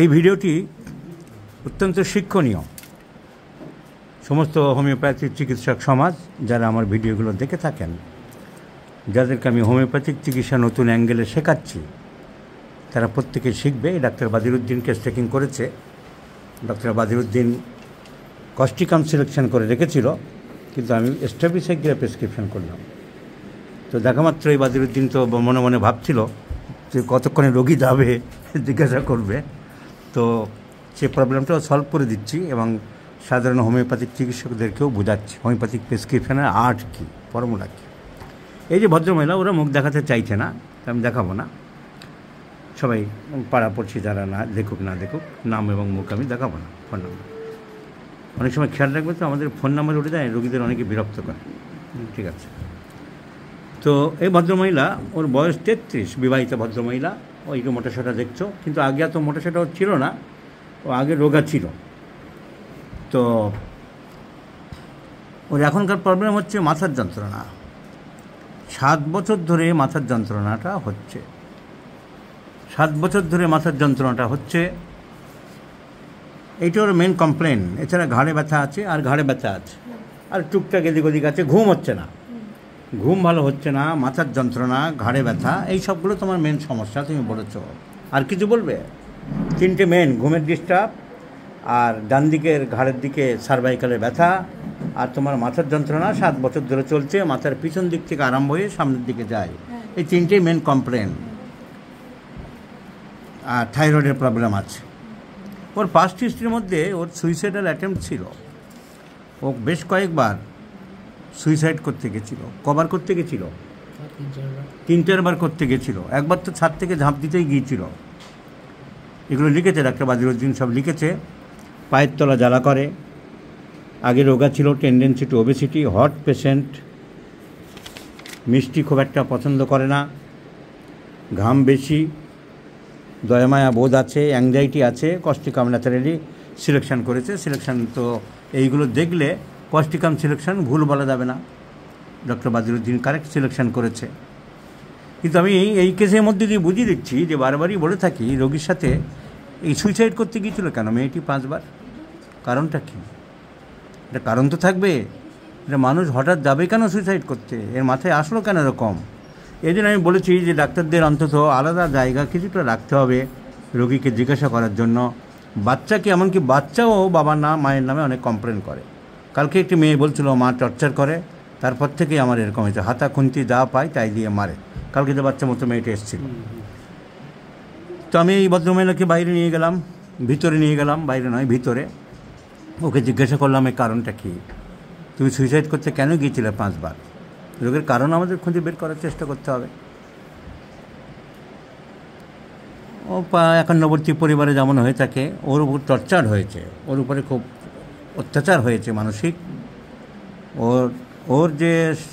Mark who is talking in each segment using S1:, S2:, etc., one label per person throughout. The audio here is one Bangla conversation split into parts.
S1: এই ভিডিওটি অত্যন্ত শিক্ষণীয় সমস্ত হোমিওপ্যাথিক চিকিৎসক সমাজ যারা আমার ভিডিওগুলো দেখে থাকেন যাদেরকে আমি হোমিওপ্যাথিক চিকিৎসা নতুন অ্যাঙ্গেলে শেখাচ্ছি তারা প্রত্যেকে শিখবে ডাক্তার বাদিরুদ্দিন কেস টেকিং করেছে ডক্টর বাদিরুদ্দিন কস্টিকাম সিলেকশন করে রেখেছিল কিন্তু আমি গিয়ে প্রেসক্রিপশন করলাম তো দেখামাত্র এই বাদিরুদ্দিন তো মনে মনে ভাবছিল যে কতক্ষণে রোগী যাবে জিজ্ঞাসা করবে তো সে প্রবলেমটাও সলভ করে দিচ্ছি এবং সাধারণ হোমিওপ্যাথিক চিকিৎসকদেরকেও বোঝাচ্ছি হোমিওপ্যাথিক প্রেসক্রিপশানের আর্ট কী ফর্মুলা কী এই যে ভদ্রমহিলা ওরা মুখ দেখাতে চাইছে না আমি দেখাবো না সবাই পাড়াপড়শি যারা না দেখুক না দেখুক নাম এবং মুখ আমি দেখাবো না ফোন নাম্বার অনেক সময় খেয়াল রাখবে তো আমাদের ফোন নাম্বার উঠে যায় রোগীদের অনেকে বিরক্ত করে ঠিক আছে তো এই ভদ্রমহিলা ওর বয়স তেত্রিশ বিবাহিত ভদ্রমহিলা একটু মোটাসোটা দেখছো কিন্তু আগে এত মোটাসোটাও ছিল না ও আগে রোগা ছিল তো ওর এখনকার প্রবলেম হচ্ছে মাথার যন্ত্রণা সাত বছর ধরে মাথার যন্ত্রণাটা হচ্ছে সাত বছর ধরে মাথার যন্ত্রণাটা হচ্ছে এইটা ওর মেন কমপ্লেন এছাড়া ঘাড়ে ব্যথা আছে আর ঘাড়ে ব্যথা আছে আর টুকটাক এদিক ওদিক আছে ঘুম হচ্ছে না ঘুম ভালো হচ্ছে না মাথার যন্ত্রণা ঘাড়ে ব্যথা এই সবগুলো তোমার মেন সমস্যা তুমি বলেছ আর কিছু বলবে তিনটে মেন ঘুমের ডিস্টার্ব আর ডান দিকের ঘাড়ের দিকে সার্ভাইকালের ব্যথা আর তোমার মাথার যন্ত্রণা সাত বছর ধরে চলছে মাথার পিছন দিক থেকে আরম্ভ হয়ে সামনের দিকে যায় এই তিনটেই মেন কমপ্লেন আর থাইরয়েডের প্রবলেম আছে ওর পাস্ট হিস্ট্রির মধ্যে ওর সুইসাইডাল অ্যাটেম্প ছিল ও বেশ কয়েকবার সুইসাইড করতে গেছিল কবার করতে গেছিল তিন চারবার করতে গেছিল একবার তো ছাদ থেকে ঝাঁপ দিতেই গিয়েছিল এগুলো লিখেছে ডাক্তার বাজিরুদ্দিন সব লিখেছে পায়ের তলা জ্বালা করে আগে রোগা ছিল tendency to obesity hot patient মিষ্টি খুব একটা পছন্দ করে না ঘাম বেশি দয়ামায়া বোধ আছে অ্যাংজাইটি আছে কষ্টিক আমরা সিলেকশান করেছে সিলেকশান তো এইগুলো দেখলে পস্টিকাম সিলেকশন ভুল বলা যাবে না ডক্টর বাজিরুদ্দিন কারেক্ট সিলেকশন করেছে কিন্তু আমি এই কেসের মধ্যে দিয়ে বুঝিয়ে দিচ্ছি যে বারবারই বলে থাকি রোগীর সাথে এই সুইসাইড করতে গিয়েছিল কেন মেয়েটি পাঁচবার কারণটা কী এটা কারণ তো থাকবে এটা মানুষ হঠাৎ যাবে কেন সুইসাইড করতে এর মাথায় আসলো কেন এরকম এই জন্য আমি বলেছি যে ডাক্তারদের অন্তত আলাদা জায়গা কিছুটা রাখতে হবে রোগীকে জিজ্ঞাসা করার জন্য বাচ্চাকে এমনকি বাচ্চাও বাবার না মায়ের নামে অনেক কমপ্লেন করে কালকে একটি মেয়ে বলছিল মা টর্চার করে তারপর থেকেই আমার এরকম হয়েছে হাতা খুন্তি যা পায় তাই দিয়ে মারে কালকে তো বাচ্চা মতো মেয়েটা এসেছিল তো আমি এই ভদ্রমহিলাকে বাইরে নিয়ে গেলাম ভিতরে নিয়ে গেলাম বাইরে নয় ভিতরে ওকে জিজ্ঞাসা করলাম এই কারণটা কী তুমি সুইসাইড করতে কেন গিয়েছিলে পাঁচবার রোগের কারণ আমাদের খুঁজে বের করার চেষ্টা করতে হবে ও একান্নবর্তী পরিবারে যেমন হয়ে থাকে ওর উপর টর্চার হয়েছে ওর উপরে খুব অত্যাচার হয়েছে মানসিক ওর ওর যে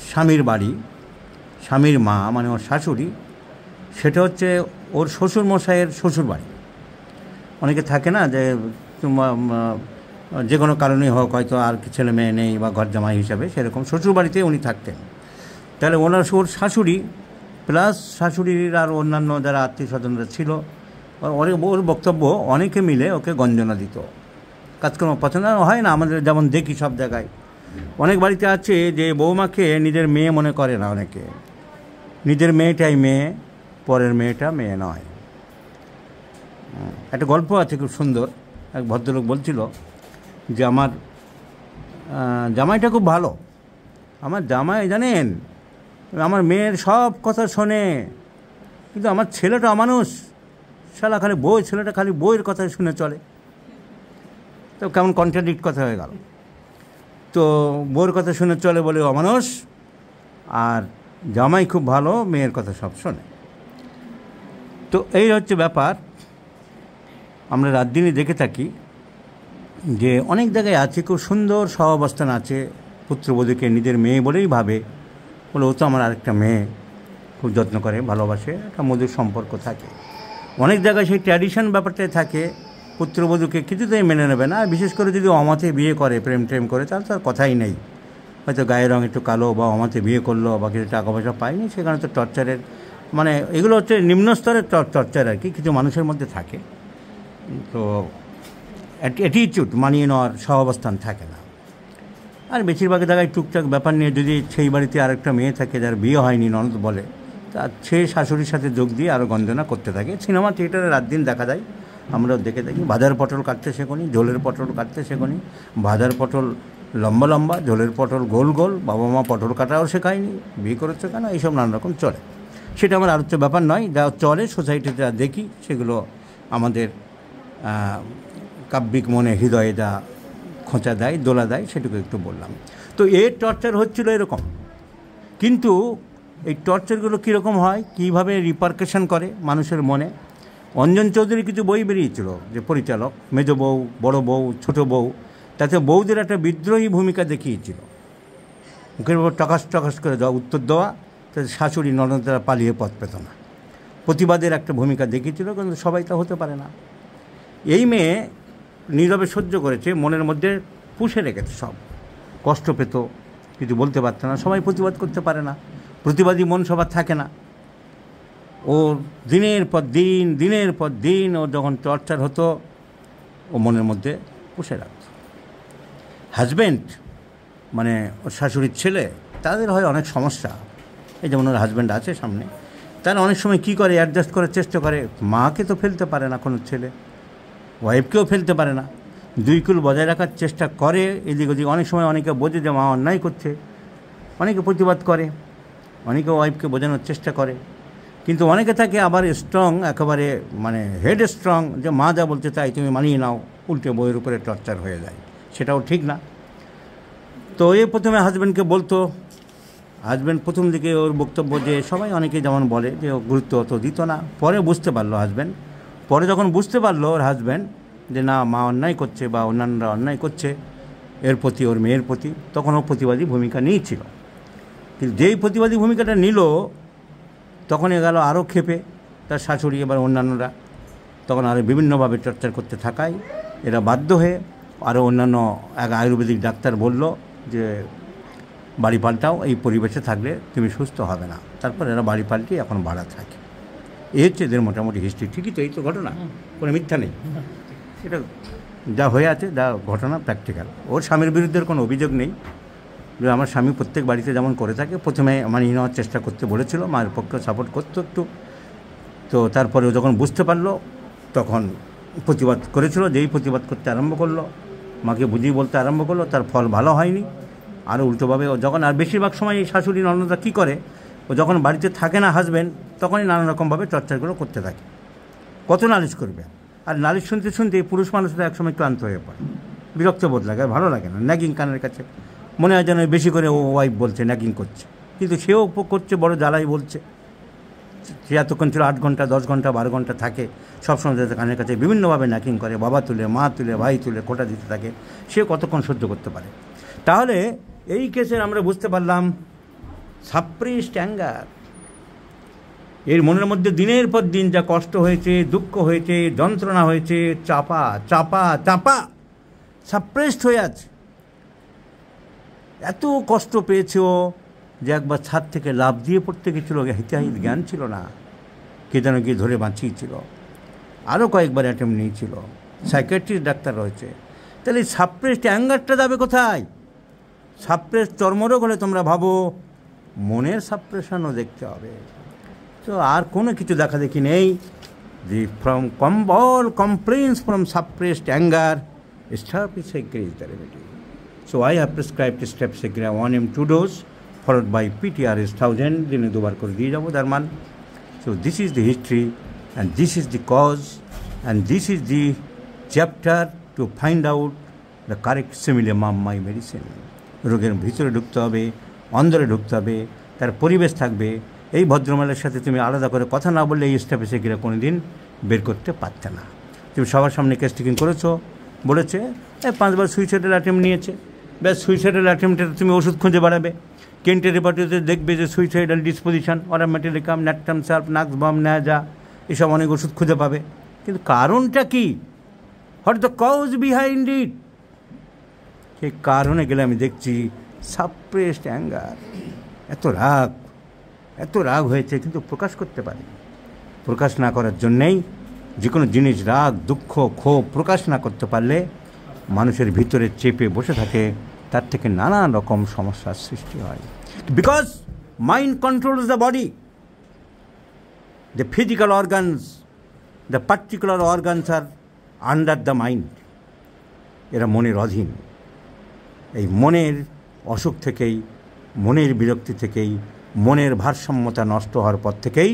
S1: স্বামীর বাড়ি স্বামীর মা মানে ওর শাশুড়ি সেটা হচ্ছে ওর শ্বশুর মশাইয়ের শ্বশুর বাড়ি অনেকে থাকে না যে যে কোনো কারণেই হোক হয়তো আর ছেলে মেয়ে নেই বা ঘর জামাই হিসাবে সেরকম শ্বশুর বাড়িতে উনি থাকতেন তাহলে ওনার ওর শাশুড়ি প্লাস শাশুড়ির আর অন্যান্য যারা আত্মীয় স্বজনরা ছিল অনেক ওর বক্তব্য অনেকে মিলে ওকে গঞ্জনা দিত কাজকর্ম পছন্দ হয় না আমাদের যেমন দেখি সব জায়গায় অনেক বাড়িতে আছে যে বৌমাকে নিজের মেয়ে মনে করে না অনেকে নিজের মেয়েটাই মেয়ে পরের মেয়েটা মেয়ে নয় একটা গল্প আছে খুব সুন্দর এক ভদ্রলোক বলছিল যে আমার জামাইটা খুব ভালো আমার জামাই জানেন আমার মেয়ের সব কথা শোনে কিন্তু আমার ছেলেটা অমানুষ শালা খালি বই ছেলেটা খালি বইয়ের কথা শুনে চলে তো কেমন কন্ট্রাডিক্ট কথা হয়ে গেল তো বউর কথা শুনে চলে বলে অমানস আর জামাই খুব ভালো মেয়ের কথা সব শোনে তো এই হচ্ছে ব্যাপার আমরা রাত দিনই দেখে থাকি যে অনেক জায়গায় আছে খুব সুন্দর সহাবস্থান আছে পুত্রবধূকে নিজের মেয়ে বলেই ভাবে বলে ও তো আমার আরেকটা মেয়ে খুব যত্ন করে ভালোবাসে একটা মধুর সম্পর্ক থাকে অনেক জায়গায় সেই ট্র্যাডিশন ব্যাপারটাই থাকে পুত্রবধূকে কিছুতেই মেনে নেবে না বিশেষ করে যদি অমাতে বিয়ে করে প্রেম ট্রেম করে তাহলে তার কথাই নেই হয়তো গায়ের রং একটু কালো বা অমাতে বিয়ে করলো বা কিছু টাকা পয়সা পায়নি সেখানে তো টর্চারের মানে এগুলো হচ্ছে নিম্নস্তরের টর্চার আর কি কিছু মানুষের মধ্যে থাকে তো অ্যাটিচিউড মানিয়ে নেওয়ার সহাবস্থান থাকে না আর বেশিরভাগ জায়গায় টুকটাক ব্যাপার নিয়ে যদি সেই বাড়িতে আরেকটা মেয়ে থাকে যার বিয়ে হয়নি ননদ বলে তার সে শাশুড়ির সাথে যোগ দিয়ে আরও গঞ্জনা করতে থাকে সিনেমা থিয়েটারে রাত দিন দেখা যায় আমরা দেখে থাকি বাজার পটল কাটতে শেখনি ঝোলের পটল কাটতে শেখনি বাজার পটল লম্বা লম্বা ঝোলের পটল গোল গোল বাবা মা পটল কাটাও শেখায়নি বিয়ে করেছে কেন এইসব নানা রকম চলে সেটা আমার আলোচ্য ব্যাপার নয় যা চলে সোসাইটিতে যা দেখি সেগুলো আমাদের কাব্যিক মনে হৃদয়ে যা খোঁচা দেয় দোলা দেয় সেটুকু একটু বললাম তো এর টর্চার হচ্ছিল এরকম কিন্তু এই টর্চারগুলো কীরকম হয় কীভাবে রিপারকেশন করে মানুষের মনে অঞ্জন চৌধুরী কিছু বই বেরিয়েছিল যে পরিচালক মেজ বউ বড় বউ ছোট বউ তাতে বউদের একটা বিদ্রোহী ভূমিকা দেখিয়েছিল মুখের উপর টকাস টকাস করে দেওয়া উত্তর দেওয়া তাদের শাশুড়ি ননদেরা পালিয়ে পথ পেত না প্রতিবাদের একটা ভূমিকা দেখিয়েছিল কিন্তু সবাই তা হতে পারে না এই মেয়ে নীরবে সহ্য করেছে মনের মধ্যে পুষে রেখেছে সব কষ্ট পেত কিছু বলতে পারত না সবাই প্রতিবাদ করতে পারে না প্রতিবাদী মন সবার থাকে না ও দিনের পর দিন দিনের পর দিন ও যখন টর্চার হতো ও মনের মধ্যে পুষে রাখত হাজব্যান্ড মানে ওর শাশুড়ির ছেলে তাদের হয় অনেক সমস্যা এই যেমন ওর হাজব্যান্ড আছে সামনে তারা অনেক সময় কি করে অ্যাডজাস্ট করার চেষ্টা করে মাকে তো ফেলতে পারে না কোনো ছেলে ওয়াইফকেও ফেলতে পারে না দুই কুল বজায় রাখার চেষ্টা করে এদিক ওদিক অনেক সময় অনেকে বোঝে যে মা অন্যায় করছে অনেকে প্রতিবাদ করে অনেকে ওয়াইফকে বোঝানোর চেষ্টা করে কিন্তু অনেকে থাকে আবার স্ট্রং একেবারে মানে হেড স্ট্রং যে মা যা বলতে চাই তুমি মানিয়ে নাও উল্টে বইয়ের উপরে টর্চার হয়ে যায় সেটাও ঠিক না তো এ প্রথমে হাজব্যান্ডকে বলতো হাজব্যান্ড প্রথম দিকে ওর বক্তব্য যে সবাই অনেকে যেমন বলে যে ও গুরুত্ব অত দিত না পরে বুঝতে পারলো হাজব্যান্ড পরে যখন বুঝতে পারলো ওর হাজব্যান্ড যে না মা অন্যায় করছে বা অন্যান্যরা অন্যায় করছে এর প্রতি ওর মেয়ের প্রতি তখন ও প্রতিবাদী ভূমিকা নিয়েছিল কিন্তু যেই প্রতিবাদী ভূমিকাটা নিল তখন এ গেল আরও খেপে তার শাশুড়ি এবার অন্যান্যরা তখন আরও বিভিন্নভাবে টর্চার করতে থাকায় এরা বাধ্য হয়ে আরও অন্যান্য এক আয়ুর্বেদিক ডাক্তার বলল যে বাড়ি পাল্টাও এই পরিবেশে থাকলে তুমি সুস্থ হবে না তারপর এরা বাড়ি পাল্টিয়ে এখন ভাড়া থাকে এ হচ্ছে এদের মোটামুটি হিস্ট্রি ঠিকই তো এই তো ঘটনা কোনো মিথ্যা নেই এটা যা হয়ে আছে যা ঘটনা প্র্যাকটিক্যাল ওর স্বামীর বিরুদ্ধে কোনো অভিযোগ নেই আমার স্বামী প্রত্যেক বাড়িতে যেমন করে থাকে প্রথমে আমার নিয়ে নেওয়ার চেষ্টা করতে বলেছিল মায়ের পক্ষে সাপোর্ট করতো একটু তো তারপরে যখন বুঝতে পারলো তখন প্রতিবাদ করেছিল যেই প্রতিবাদ করতে আরম্ভ করলো মাকে বুঝিয়ে বলতে আরম্ভ করলো তার ফল ভালো হয়নি আরও উল্টোভাবে যখন আর বেশিরভাগ সময় এই শাশুড়ি ননদা কী করে ও যখন বাড়িতে থাকে না হাজব্যান্ড তখনই নানা রকমভাবে চর্চাগুলো করতে থাকে কত নালিশ করবে আর নালিশ শুনতে শুনতে পুরুষ মানুষরা একসময় ক্লান্ত হয়ে পড়ে বিরক্ত বোধ লাগে ভালো লাগে না ন্যাগিং কানের কাছে মনে হয় যেন বেশি করে ও ওয়াইফ বলছে ন্যাকিং করছে কিন্তু সেও করছে বড় জ্বালাই বলছে সে এতক্ষণ ছিল আট ঘন্টা দশ ঘন্টা বারো ঘন্টা থাকে সবসময় যাতে কানের কাছে বিভিন্নভাবে ন্যাকিং করে বাবা তুলে মা তুলে ভাই তুলে কোটা দিতে থাকে সে কতক্ষণ সহ্য করতে পারে তাহলে এই কেসের আমরা বুঝতে পারলাম সাপ্রিস অ্যাঙ্গার এর মনের মধ্যে দিনের পর দিন যা কষ্ট হয়েছে দুঃখ হয়েছে যন্ত্রণা হয়েছে চাপা চাপা চাপা সাপ্রেসড হয়ে আছে এত কষ্ট পেয়েছে ও যে একবার ছাদ থেকে লাভ দিয়ে পড়তে গেছিলো হিতাহিত জ্ঞান ছিল না কে যেন গিয়ে ধরে বাঁচিয়েছিল আরও কয়েকবার অ্যাটেম্প নিয়েছিল সাইকেট্রিস্ট ডাক্তার রয়েছে তাহলে সাপ্রেসড অ্যাঙ্গারটা যাবে কোথায় সাপ্রেস চর্মরোগ হলে তোমরা ভাবো মনের সাপ্রেশনও দেখতে হবে তো আর কোনো কিছু দেখাদেখি নেই দি ফ্রম কম্বল complaints from suppressed anger stuff is a grudge so So I have prescribed one M two dose followed by PTRS thousand দিনে দুবার করে দিয়ে যাবো তার মান so this is the history and this is the cause and this is the chapter to find out the correct similimum my medicine রোগের ভিতরে ঢুকতে হবে অন্দরে ঢুকতে হবে তার পরিবেশ থাকবে এই ভদ্রমালের সাথে তুমি আলাদা করে কথা না বললে এই স্টেপে সে কোনো দিন বের করতে পারতে না তুমি সবার সামনে কেস টেকিং করেছো বলেছে পাঁচবার সুইসাইডাল অ্যাটেম্প নিয়েছে ব্যাস সুইসাইডাল অ্যাটেম্পটে তুমি ওষুধ খুঁজে বাড়াবে কেন্টের রেপার্টিতে দেখবে যে suicidal disposition aurum metallicum natrum sulph nux vom ন্যাজা এসব অনেক ওষুধ খুঁজে পাবে কিন্তু কারণটা কি what the cause behind it সেই কারণে গেলে আমি দেখছি সাপ্রেসড অ্যাঙ্গার এত রাগ এত রাগ হয়েছে কিন্তু প্রকাশ করতে পারে প্রকাশ না করার জন্যেই যে কোনো জিনিস রাগ দুঃখ ক্ষোভ প্রকাশ না করতে পারলে মানুষের ভিতরে চেপে বসে থাকে তার থেকে নানা রকম সমস্যার সৃষ্টি হয় because mind control the body the physical organs the particular organs are under the mind এরা মনের অধীন এই মনের অসুখ থেকেই মনের বিরক্তি থেকেই মনের ভারসাম্যতা নষ্ট হওয়ার পর থেকেই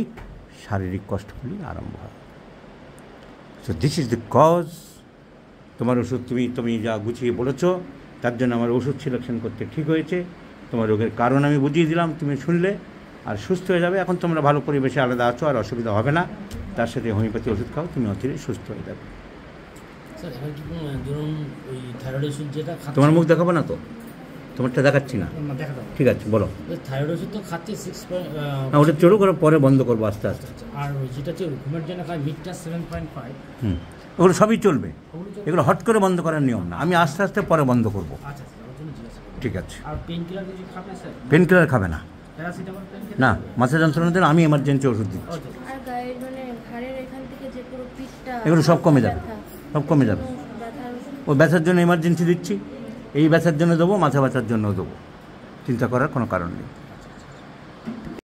S1: শারীরিক কষ্টগুলি আরম্ভ হয় so this is the cause তোমার ওষুধ তুমি তুমি যা গুছিয়ে বলেছ তার জন্য আমার ওষুধ সিলেকশন করতে ঠিক হয়েছে তোমার রোগের কারণ আমি বুঝিয়ে দিলাম তুমি শুনলে আর সুস্থ হয়ে যাবে এখন তোমরা ভালো পরিবেশে আলাদা আছো আর অসুবিধা হবে না তার সাথে হোমিওপ্যাথি ওষুধ খাও তুমি অচিরে সুস্থ হয়ে যাবে তোমার মুখ দেখাবো না তো তোমারটা দেখাচ্ছি না ঠিক আছে বলো থাইরয়েড ওষুধ তো সিক্স ওটা চড়ো করে পরে বন্ধ করবো আস্তে আস্তে আচ্ছা, আর যেটা হচ্ছে ঘুমের জন্য খাই মিডটা সেভেন পয়েন্ট ফাইভ ওগুলো সবই চলবে এগুলো হট করে বন্ধ করার নিয়ম না আমি আস্তে আস্তে পরে বন্ধ করব আচ্ছা, আচ্ছা, ঠিক আছে পেন কিলার খাবে না না মাথা যন্ত্রণার জন্য আমি এমার্জেন্সি ওষুধ দিচ্ছি আচ্ছা, মানে এগুলো সব কমে যাবে সব কমে যাবে ও ব্যথার জন্য এমার্জেন্সি দিচ্ছি এই ব্যথার জন্য দেবো মাথা ব্যথার জন্য দেবো চিন্তা করার কোনো কারণ নেই